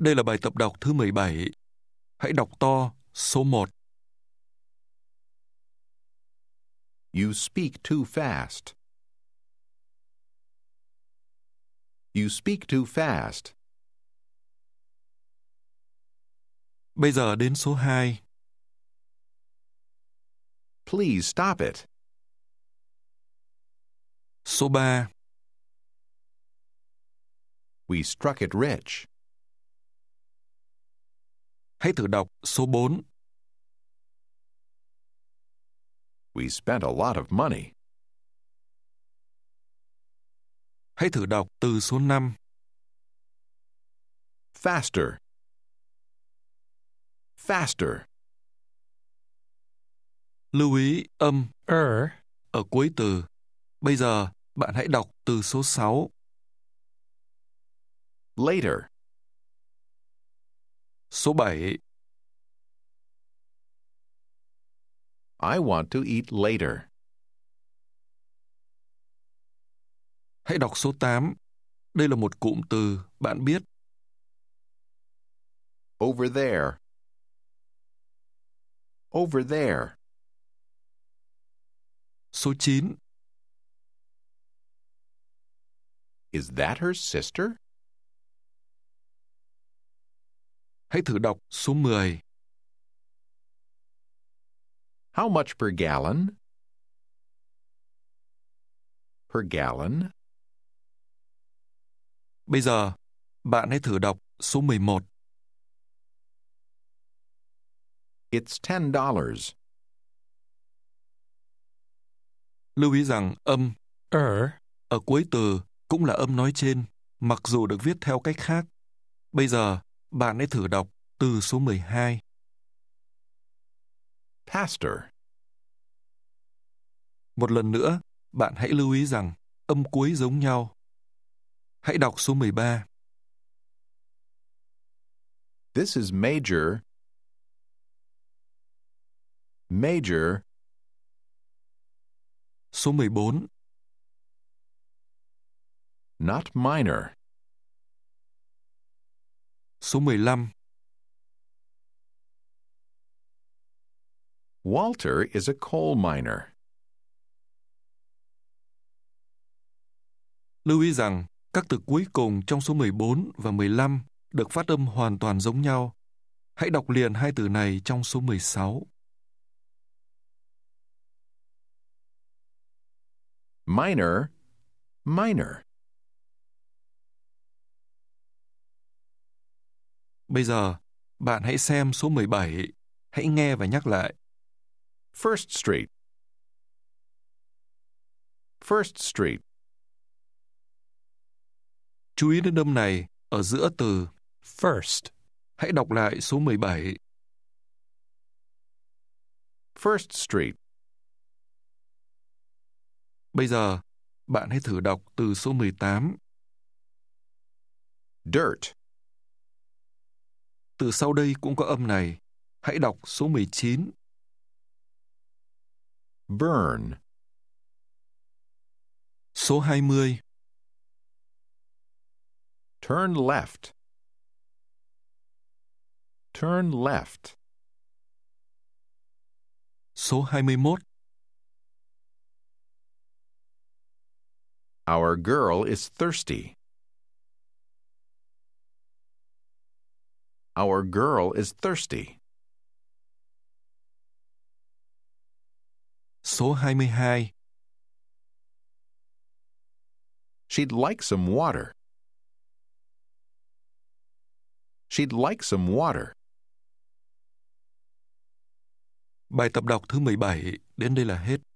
Đây là bài tập đọc thứ 17. Hãy đọc to số 1. You speak too fast. You speak too fast. Bây giờ đến số 2. Please stop it. Số 3. We struck it rich. Hãy thử đọc số 4. We spent a lot of money. Hãy thử đọc từ số 5. Faster. Faster. Lưu ý âm er ở cuối từ. Bây giờ, bạn hãy đọc từ số 6. Later. Số 7 I want to eat later. Hãy đọc số 8. Đây là một cụm từ bạn biết. Over there. Over there. Số 9. Is that her sister? Hãy thử đọc số 10. How much per gallon? Per gallon. Bây giờ, bạn hãy thử đọc số 11. It's ten dollars. Lưu ý rằng âm er ở cuối từ cũng là âm nói trên, mặc dù được viết theo cách khác. Bây giờ, bạn hãy thử đọc từ số 12. Pastor. Một lần nữa, bạn hãy lưu ý rằng âm cuối giống nhau. Hãy đọc số 13. This is major. Major. Số 14. Not minor số 15. Walter is a coal miner. Lưu ý rằng, các từ cuối cùng trong số 14 và 15 được phát âm hoàn toàn giống nhau. Hãy đọc liền hai từ này trong số 16. Miner, miner. Bây giờ, bạn hãy xem số 17, hãy nghe và nhắc lại. First Street. First Street. Chú ý đến âm này ở giữa từ first. Hãy đọc lại số 17. First Street. Bây giờ, bạn hãy thử đọc từ số 18. Dirt. Từ sau đây cũng có âm này. Hãy đọc số 19. Burn. Số 20. Turn left. Turn left. Số 21. Our girl is thirsty. Our girl is thirsty. Số 22 She'd like some water. She'd like some water. Bài tập đọc thứ 17 đến đây là hết.